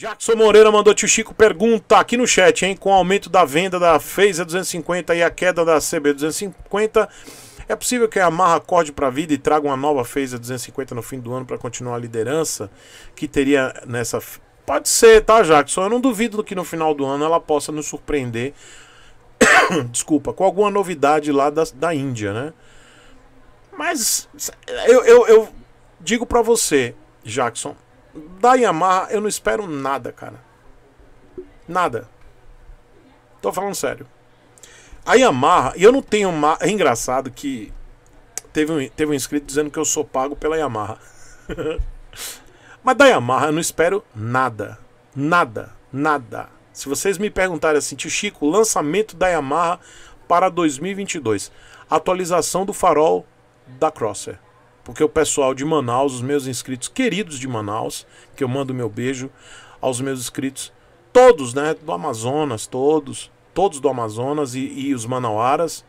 Jackson Moreira mandou tio Chico pergunta aqui no chat, hein? Com o aumento da venda da Phaser 250 e a queda da CB 250, é possível que a Yamaha acorde para a vida e traga uma nova Phaser 250 no fim do ano para continuar a liderança que teria nessa. Pode ser, tá, Jackson? Eu não duvido que no final do ano ela possa nos surpreender. Desculpa, com alguma novidade lá da, da Índia, né? Mas eu, eu, eu digo para você, Jackson, da Yamaha eu não espero nada, cara. Nada. Tô falando sério. A Yamaha, e eu não tenho. É engraçado que teve um, teve um inscrito dizendo que eu sou pago pela Yamaha. Mas da Yamaha eu não espero nada. Nada. Nada. Se vocês me perguntarem assim, tio Chico, lançamento da Yamaha para 2022. Atualização do farol da Crosser porque o pessoal de Manaus, os meus inscritos queridos de Manaus, que eu mando meu beijo aos meus inscritos, todos, né, do Amazonas, todos, todos do Amazonas e, e os manauaras,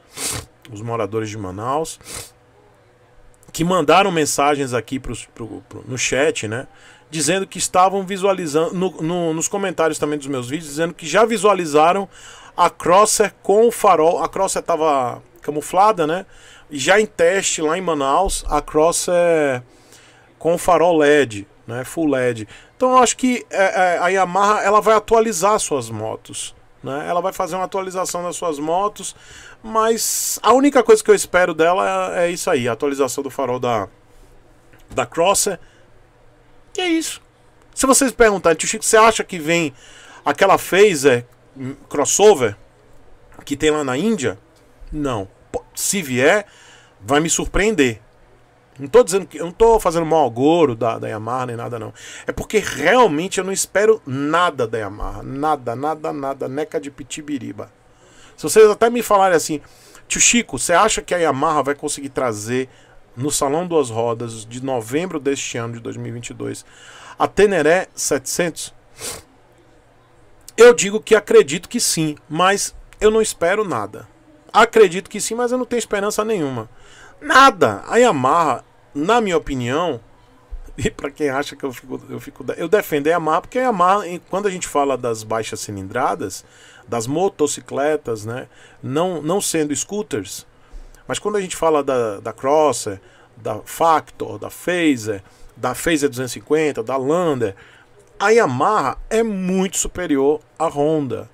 os moradores de Manaus, que mandaram mensagens aqui pros, pro, pro, no chat, né? Dizendo que estavam visualizando, no, no, nos comentários também dos meus vídeos, dizendo que já visualizaram a Crosser com o farol. A Crosser estava camuflada, né? já em teste lá em Manaus, a Cross é com farol LED, né, full LED. Então eu acho que é, é, a Yamaha ela vai atualizar suas motos. Né? Ela vai fazer uma atualização das suas motos, mas a única coisa que eu espero dela é, é isso aí, a atualização do farol da, da Crosser. E é isso. Se vocês perguntarem, tio Chico, você acha que vem aquela Phaser hum, crossover que tem lá na Índia? Não se vier, vai me surpreender. Não estou dizendo que. Eu não estou fazendo mau agouro da, da Yamaha nem nada, não. É porque realmente eu não espero nada da Yamaha. Nada, nada, nada. Neca de pitibiriba. Se vocês até me falarem assim, tio Chico, você acha que a Yamaha vai conseguir trazer no Salão Duas Rodas de novembro deste ano de 2022 a Teneré 700? Eu digo que acredito que sim, mas eu não espero nada. Acredito que sim, mas eu não tenho esperança nenhuma. Nada. A Yamaha, na minha opinião, e para quem acha que eu fico, eu fico. Eu defendo a Yamaha, porque a Yamaha, quando a gente fala das baixas cilindradas, das motocicletas, né? Não, não sendo scooters, mas quando a gente fala da, da Crosser, da Factor, da Phaser, da Phaser 250, da Lander, a Yamaha é muito superior à Honda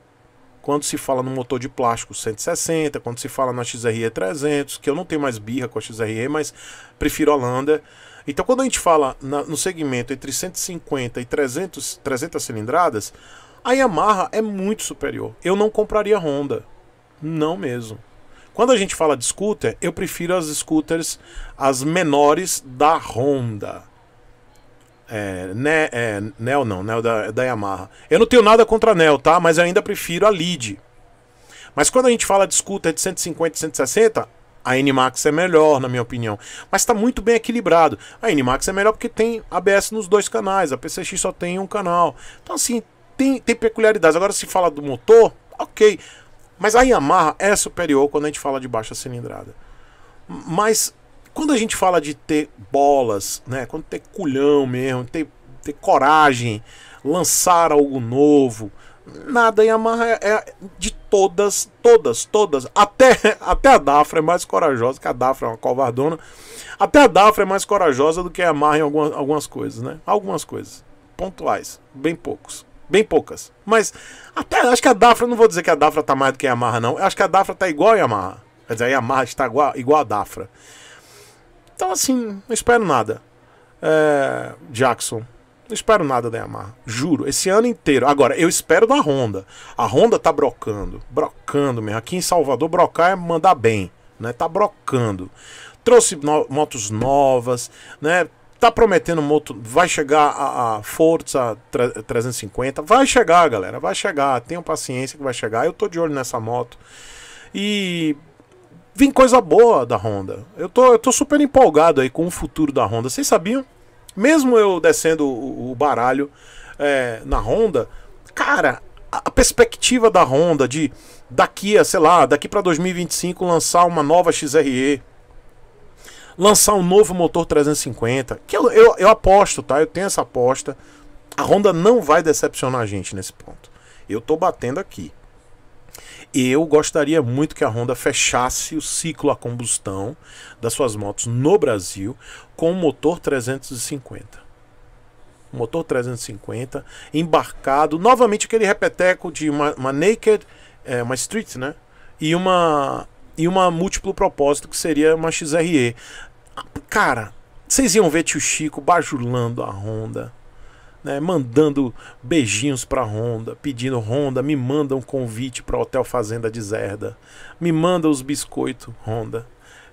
quando se fala no motor de plástico 160, quando se fala na XRE 300, que eu não tenho mais birra com a XRE, mas prefiro a Holanda. Então, quando a gente fala na, no segmento entre 150 e 300, 300 cilindradas, a Yamaha é muito superior. Eu não compraria Honda. Não mesmo. Quando a gente fala de scooter, eu prefiro as scooters as menores da Honda. É, né, é, Nel não, Nel da, da Yamaha. Eu não tenho nada contra a Nel, tá? Mas eu ainda prefiro a Lead. Mas quando a gente fala de scooter de 150, 160, a N Max é melhor, na minha opinião. Mas está muito bem equilibrado. A N Max é melhor porque tem ABS nos dois canais. A PCX só tem um canal. Então, assim, tem, tem peculiaridades. Agora, se fala do motor, ok. Mas a Yamaha é superior quando a gente fala de baixa cilindrada. Mas quando a gente fala de ter bolas, né? Quando ter culhão mesmo, ter, ter coragem, lançar algo novo, nada Yamaha é, é de todas, todas, todas, até, até a Dafra é mais corajosa, que a Dafra é uma covardona, até a Dafra é mais corajosa do que a Yamaha em algumas, algumas coisas, né? Algumas coisas, pontuais, bem poucos, bem poucas, mas até acho que a Dafra, não vou dizer que a Dafra tá mais do que a Yamaha não, acho que a Dafra tá igual a Yamaha, quer dizer, a Yamaha está igual, igual a Dafra, então, assim, não espero nada. É, Jackson, não espero nada da Yamaha. Juro, esse ano inteiro. Agora, eu espero da Honda. A Honda tá brocando. Brocando mesmo. Aqui em Salvador, brocar é mandar bem. Né? Tá brocando. Trouxe no motos novas, né? Tá prometendo moto. Vai chegar a, a Forza 350. Vai chegar, galera. Vai chegar. Tenham paciência que vai chegar. Eu tô de olho nessa moto. E vem coisa boa da Honda. Eu tô, eu tô super empolgado aí com o futuro da Honda. Vocês sabiam? Mesmo eu descendo o, o baralho é, na Honda, cara, a perspectiva da Honda de daqui a, sei lá, daqui para 2025 lançar uma nova XRE, lançar um novo motor 350, que eu, eu, eu aposto, tá? Eu tenho essa aposta. A Honda não vai decepcionar a gente nesse ponto. Eu tô batendo aqui. Eu gostaria muito que a Honda fechasse o ciclo a combustão das suas motos no Brasil com o motor 350. Motor 350 embarcado, novamente aquele repeteco de uma, uma naked, é, uma street, né? E uma e uma múltiplo propósito que seria uma XRE. Cara, vocês iam ver tio Chico bajulando a Honda né, mandando beijinhos para Honda, pedindo Honda, me manda um convite para Hotel Fazenda de Zerda, me manda os biscoitos Honda.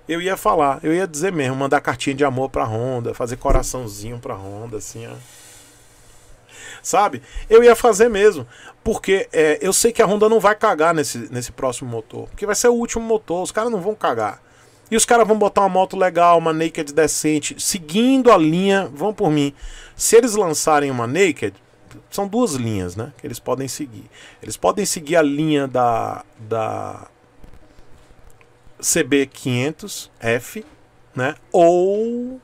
Eu ia falar, eu ia dizer mesmo, mandar cartinha de amor para Honda, fazer coraçãozinho para Honda, assim, ó. Sabe? Eu ia fazer mesmo, porque é, eu sei que a Honda não vai cagar nesse, nesse próximo motor, porque vai ser o último motor, os caras não vão cagar. E os caras vão botar uma moto legal, uma naked decente, seguindo a linha, vão por mim. Se eles lançarem uma naked, são duas linhas, né? Que eles podem seguir. Eles podem seguir a linha da, da CB500F, né? Ou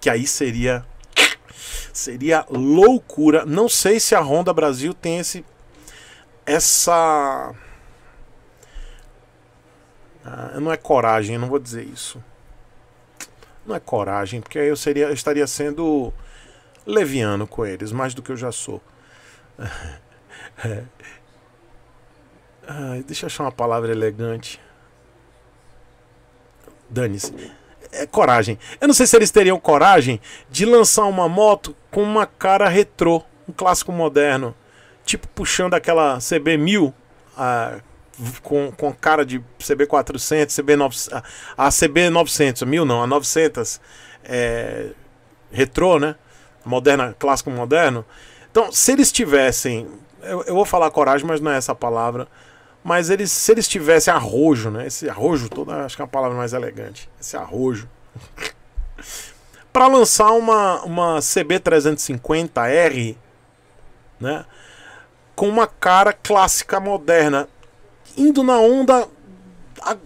que aí seria seria loucura. Não sei se a Honda Brasil tem esse essa ah, não é coragem, eu não vou dizer isso. Não é coragem, porque aí eu, seria, eu estaria sendo leviano com eles, mais do que eu já sou. ah, deixa eu achar uma palavra elegante. Dane-se. É coragem. Eu não sei se eles teriam coragem de lançar uma moto com uma cara retrô, um clássico moderno, tipo puxando aquela CB1000, a com, com cara de CB400, CB900, a, CB900, mil não, a 900 é, retrô, né? Moderna, clássico moderno. Então, se eles tivessem, eu, eu vou falar coragem, mas não é essa a palavra, mas eles, se eles tivessem arrojo, né? Esse arrojo toda acho que é uma palavra mais elegante, esse arrojo. para lançar uma, uma CB350R, né? Com uma cara clássica moderna indo na onda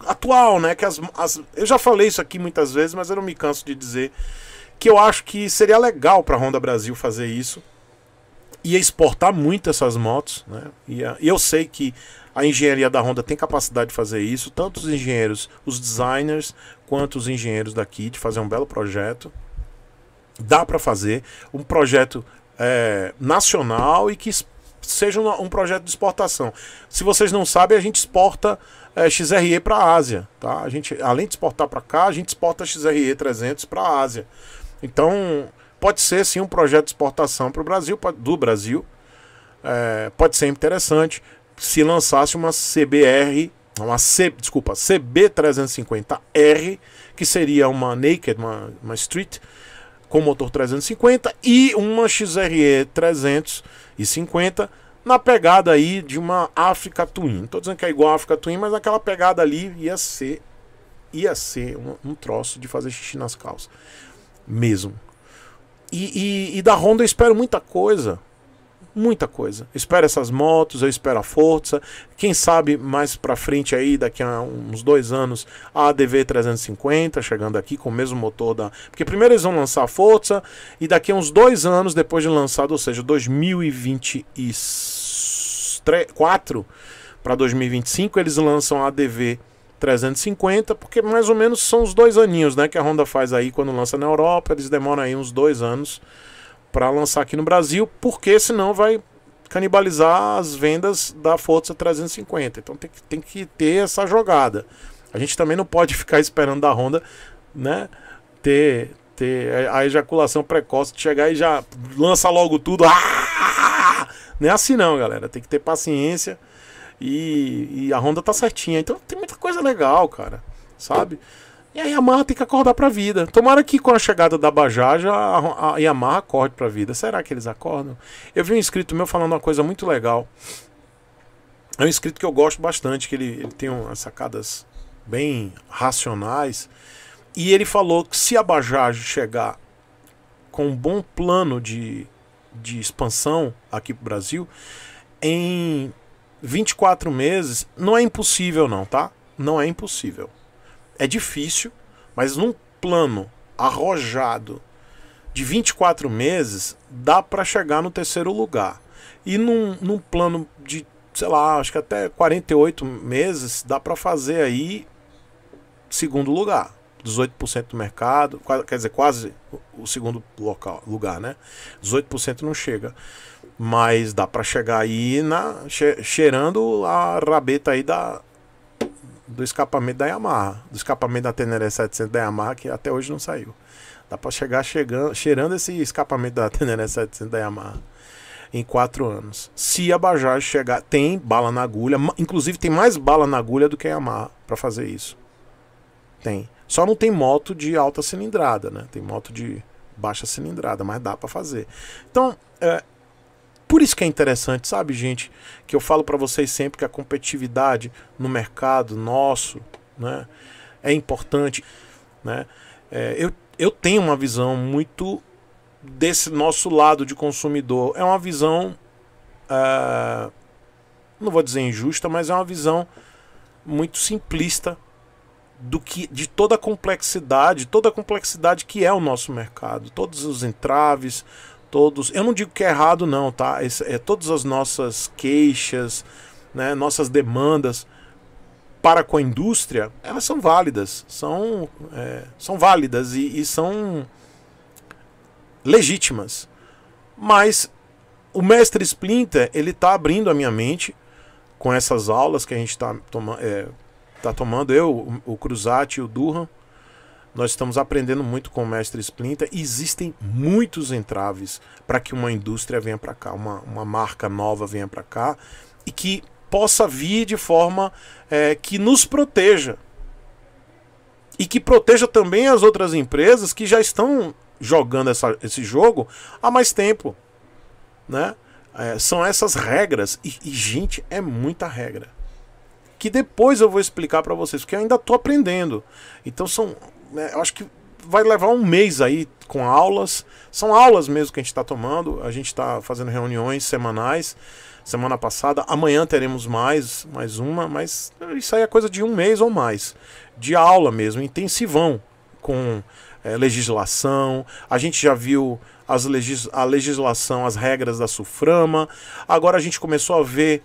atual, né? Que as, as, eu já falei isso aqui muitas vezes, mas eu não me canso de dizer que eu acho que seria legal para a Honda Brasil fazer isso. e exportar muito essas motos, né? e eu sei que a engenharia da Honda tem capacidade de fazer isso, tanto os engenheiros, os designers, quanto os engenheiros daqui, de fazer um belo projeto. Dá para fazer um projeto é, nacional e que exporta seja um, um projeto de exportação. Se vocês não sabem, a gente exporta é, eh, XRE para a Ásia, tá? A gente, além de exportar para cá, a gente exporta XRE 300 para a Ásia. Então, pode ser sim um projeto de exportação para o Brasil, do Brasil. É, pode ser interessante se lançasse uma CBR, uma C, desculpa, CB350R, que seria uma naked, uma, uma street, com motor 350 e uma XRE 350 na pegada aí de uma Africa Twin. Não tô dizendo que é igual a Africa Twin, mas aquela pegada ali ia ser ia ser um, um troço de fazer xixi nas calças. Mesmo. E, e, e da Honda eu espero muita coisa muita coisa. Eu espero essas motos, eu espero a força. Quem sabe mais para frente aí, daqui a uns dois anos, a ADV 350 chegando aqui com o mesmo motor da. Porque primeiro eles vão lançar a força e daqui a uns dois anos, depois de lançado, ou seja, 2024 para 2025, eles lançam a ADV 350, porque mais ou menos são os dois aninhos né, que a Honda faz aí quando lança na Europa. Eles demoram aí uns dois anos para lançar aqui no Brasil, porque senão vai canibalizar as vendas da Forza 350. Então tem que, tem que ter essa jogada. A gente também não pode ficar esperando da Honda, né, ter ter a ejaculação precoce de chegar e já lança logo tudo. Ah! Não é assim não, galera. Tem que ter paciência. E, e a Honda tá certinha. Então tem muita coisa legal, cara. Sabe? E a Yamaha tem que acordar pra vida. Tomara que com a chegada da Bajaja a, a Yamaha acorde pra vida. Será que eles acordam? Eu vi um inscrito meu falando uma coisa muito legal. É um inscrito que eu gosto bastante, que ele, ele tem umas sacadas bem racionais. E ele falou que se a Bajaj chegar com um bom plano de, de expansão aqui pro Brasil, em 24 meses, não é impossível não, tá? Não é impossível. É difícil, mas num plano arrojado de 24 meses, dá para chegar no terceiro lugar. E num, num plano de, sei lá, acho que até 48 meses, dá para fazer aí segundo lugar. 18% do mercado, quer dizer, quase o segundo local, lugar, né? 18% não chega, mas dá para chegar aí na cheirando a rabeta aí da do escapamento da Yamaha, do escapamento da Teneré 700 da Yamaha, que até hoje não saiu. Dá para chegar chegando, cheirando esse escapamento da Teneré 700 da Yamaha em quatro anos. Se a Bajaj chegar, tem bala na agulha, inclusive tem mais bala na agulha do que a Yamaha para fazer isso. Tem. Só não tem moto de alta cilindrada, né? Tem moto de baixa cilindrada, mas dá para fazer. Então, é, por isso que é interessante, sabe, gente, que eu falo para vocês sempre que a competitividade no mercado nosso, né, é importante, né? É, eu, eu tenho uma visão muito desse nosso lado de consumidor, é uma visão, é, não vou dizer injusta, mas é uma visão muito simplista do que de toda a complexidade, toda a complexidade que é o nosso mercado, todos os entraves, todos. Eu não digo que é errado, não, tá? Esse, é, todas as nossas queixas, né, nossas demandas para com a indústria, elas são válidas, são, é, são válidas e, e são legítimas. Mas o mestre Splinter ele está abrindo a minha mente com essas aulas que a gente está toma, é, tá tomando eu, o, o Cruzati e o Durham nós estamos aprendendo muito com o mestre Splinter existem muitos entraves para que uma indústria venha para cá, uma, uma marca nova venha para cá e que possa vir de forma é, que nos proteja. E que proteja também as outras empresas que já estão jogando essa, esse jogo há mais tempo. Né? É, são essas regras. E, e, gente, é muita regra. Que depois eu vou explicar para vocês, porque eu ainda estou aprendendo. Então são né, eu acho que vai levar um mês aí com aulas. São aulas mesmo que a gente está tomando. A gente está fazendo reuniões semanais. Semana passada, amanhã teremos mais, mais uma, mas isso aí é coisa de um mês ou mais de aula mesmo, intensivão com é, legislação. A gente já viu as legis a legislação, as regras da Suframa. Agora a gente começou a ver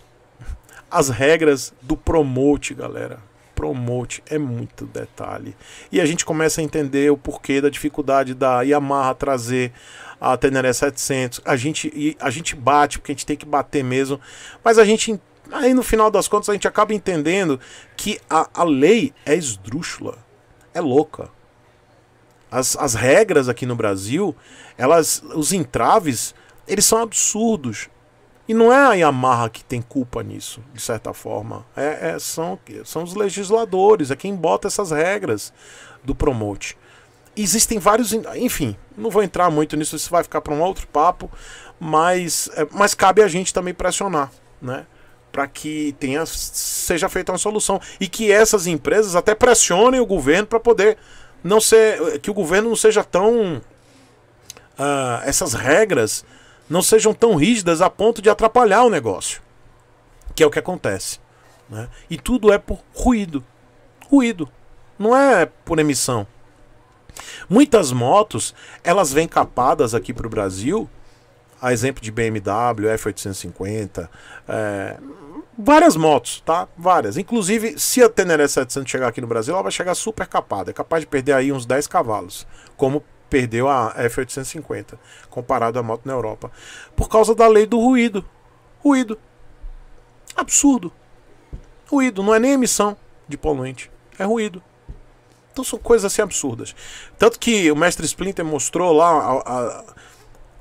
as regras do Promote, galera promote é muito detalhe. E a gente começa a entender o porquê da dificuldade da Yamaha trazer a Tenere 700. A gente, a gente bate, porque a gente tem que bater mesmo. Mas a gente, aí no final das contas, a gente acaba entendendo que a, a lei é esdrúxula, é louca. As, as regras aqui no Brasil, elas, os entraves, eles são absurdos. E não é a Yamaha que tem culpa nisso, de certa forma. É, é, são, são os legisladores, é quem bota essas regras do promote. Existem vários. Enfim, não vou entrar muito nisso, isso vai ficar para um outro papo, mas, é, mas cabe a gente também pressionar, né? Para que tenha, seja feita uma solução. E que essas empresas até pressionem o governo para poder não ser. que o governo não seja tão. Uh, essas regras não sejam tão rígidas a ponto de atrapalhar o negócio, que é o que acontece. Né? E tudo é por ruído. Ruído. Não é por emissão. Muitas motos, elas vêm capadas aqui para o Brasil, a exemplo de BMW, F850, é, várias motos, tá? Várias. Inclusive, se a Teneré 700 chegar aqui no Brasil, ela vai chegar super capada. É capaz de perder aí uns 10 cavalos, como perdeu a F850 comparado à moto na Europa por causa da lei do ruído. Ruído. Absurdo. Ruído não é nem emissão de poluente, é ruído. Então são coisas assim absurdas. Tanto que o mestre Splinter mostrou lá a, a,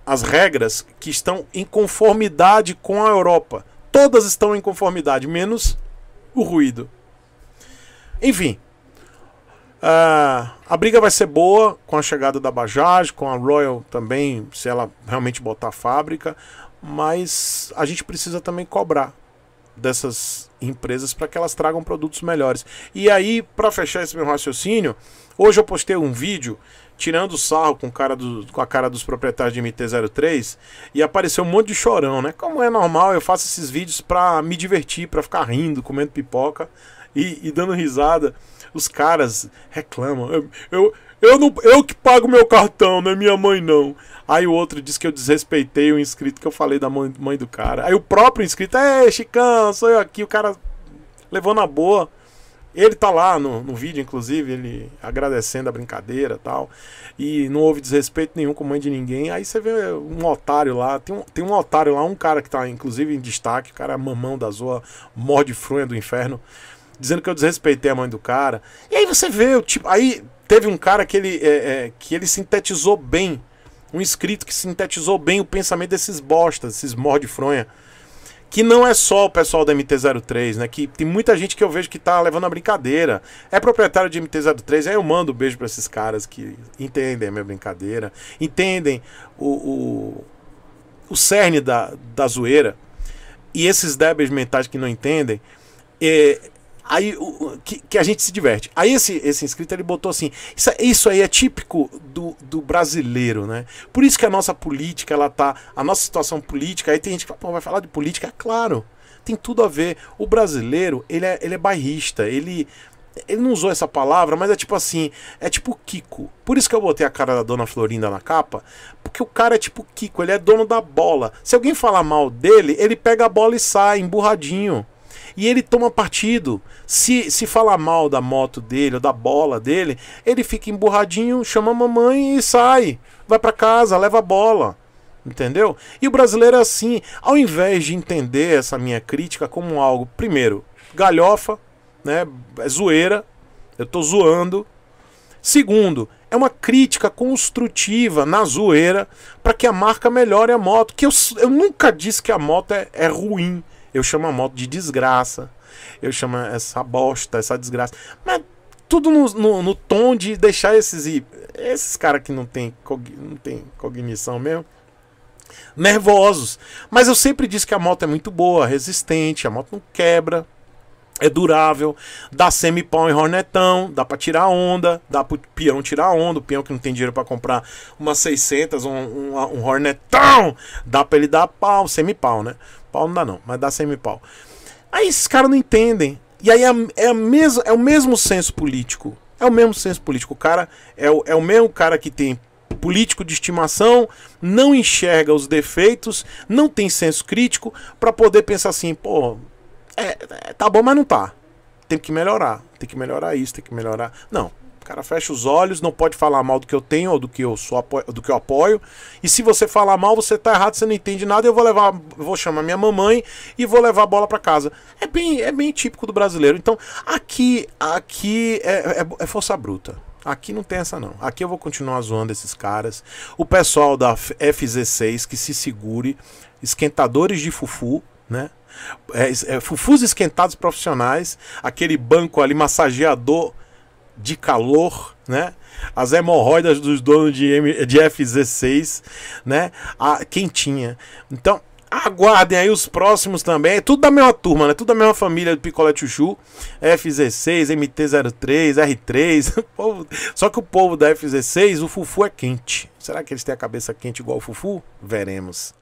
as regras que estão em conformidade com a Europa. Todas estão em conformidade, menos o ruído. Enfim, Uh, a briga vai ser boa com a chegada da Bajaj, com a Royal também, se ela realmente botar a fábrica, mas a gente precisa também cobrar dessas empresas para que elas tragam produtos melhores. E aí, para fechar esse meu raciocínio, hoje eu postei um vídeo tirando sarro com, cara do, com a cara dos proprietários de MT-03 e apareceu um monte de chorão, né? Como é normal, eu faço esses vídeos para me divertir, para ficar rindo, comendo pipoca e, e dando risada os caras reclamam. Eu, eu, eu, não, eu que pago meu cartão, não é minha mãe não. Aí o outro diz que eu desrespeitei o inscrito que eu falei da mãe, mãe do cara. Aí o próprio inscrito, é Chicão, sou eu aqui. O cara levou na boa. Ele tá lá no, no vídeo, inclusive, ele agradecendo a brincadeira tal. E não houve desrespeito nenhum com a mãe de ninguém. Aí você vê um otário lá, tem um, tem um otário lá, um cara que tá, inclusive, em destaque, o cara é mamão da zoa, morde frunha do inferno dizendo que eu desrespeitei a mãe do cara. E aí você vê, tipo, aí teve um cara que ele, é, é, que ele sintetizou bem, um escrito que sintetizou bem o pensamento desses bostas, esses mordifronha. Que não é só o pessoal da MT-03, né? Que tem muita gente que eu vejo que tá levando a brincadeira. É proprietário de MT-03, aí eu mando um beijo para esses caras que entendem a minha brincadeira, entendem o, o, o cerne da, da zoeira. E esses débeis mentais que não entendem, é, Aí, o, que, que, a gente se diverte. Aí esse, esse inscrito ele botou assim: isso, isso aí é típico do, do brasileiro, né? Por isso que a nossa política, ela tá. A nossa situação política, aí tem gente que fala, vai falar de política? É claro. Tem tudo a ver. O brasileiro, ele é, ele é bairrista, ele ele não usou essa palavra, mas é tipo assim, é tipo Kiko. Por isso que eu botei a cara da Dona Florinda na capa, porque o cara é tipo Kiko, ele é dono da bola. Se alguém falar mal dele, ele pega a bola e sai, emburradinho e ele toma partido. Se, se falar mal da moto dele ou da bola dele, ele fica emburradinho, chama a mamãe e sai. Vai para casa, leva a bola. Entendeu? E o brasileiro é assim. Ao invés de entender essa minha crítica como algo, primeiro, galhofa, né? É zoeira. Eu tô zoando. Segundo, é uma crítica construtiva na zoeira para que a marca melhore a moto. Que eu, eu nunca disse que a moto é, é ruim. Eu chamo a moto de desgraça. Eu chamo essa bosta, essa desgraça. Mas tudo no, no, no tom de deixar esses. Esses caras que não tem, não tem cognição mesmo nervosos. Mas eu sempre disse que a moto é muito boa, resistente, a moto não quebra, é durável, dá semi pão em hornetão, dá para tirar onda, dá pro peão tirar onda, o peão que não tem dinheiro para comprar uma 600, um, um, um hornetão, dá para ele dar pau, semi-pau, né? Pau não dá não, mas dá semi-pau. Aí esses caras não entendem. E aí é, é, a mes é o mesmo senso político. É o mesmo senso político. O cara é o, é o mesmo cara que tem político de estimação, não enxerga os defeitos, não tem senso crítico para poder pensar assim, pô, é, é, tá bom, mas não tá. Tem que melhorar, tem que melhorar isso, tem que melhorar. Não, cara. Fecha os olhos, não pode falar mal do que eu tenho ou do que eu sou apoio, do que eu apoio. E se você falar mal, você tá errado, você não entende nada, eu vou levar, vou chamar minha mamãe e vou levar a bola para casa. É bem, é bem típico do brasileiro. Então, aqui, aqui é, é, é força bruta. Aqui não tem essa não. Aqui eu vou continuar zoando esses caras. O pessoal da FZ6 que se segure, esquentadores de fufu, né? É, é, fufus esquentados profissionais, aquele banco ali massageador de calor, né? As hemorroidas dos donos de, M, de F16, né? A quentinha. Então, aguardem aí os próximos também. É tudo da mesma turma, né? Tudo da mesma família do Picolé Chuchu. F16, MT03, R3. Povo... Só que o povo da F16, o Fufu é quente. Será que eles têm a cabeça quente igual o Fufu? Veremos.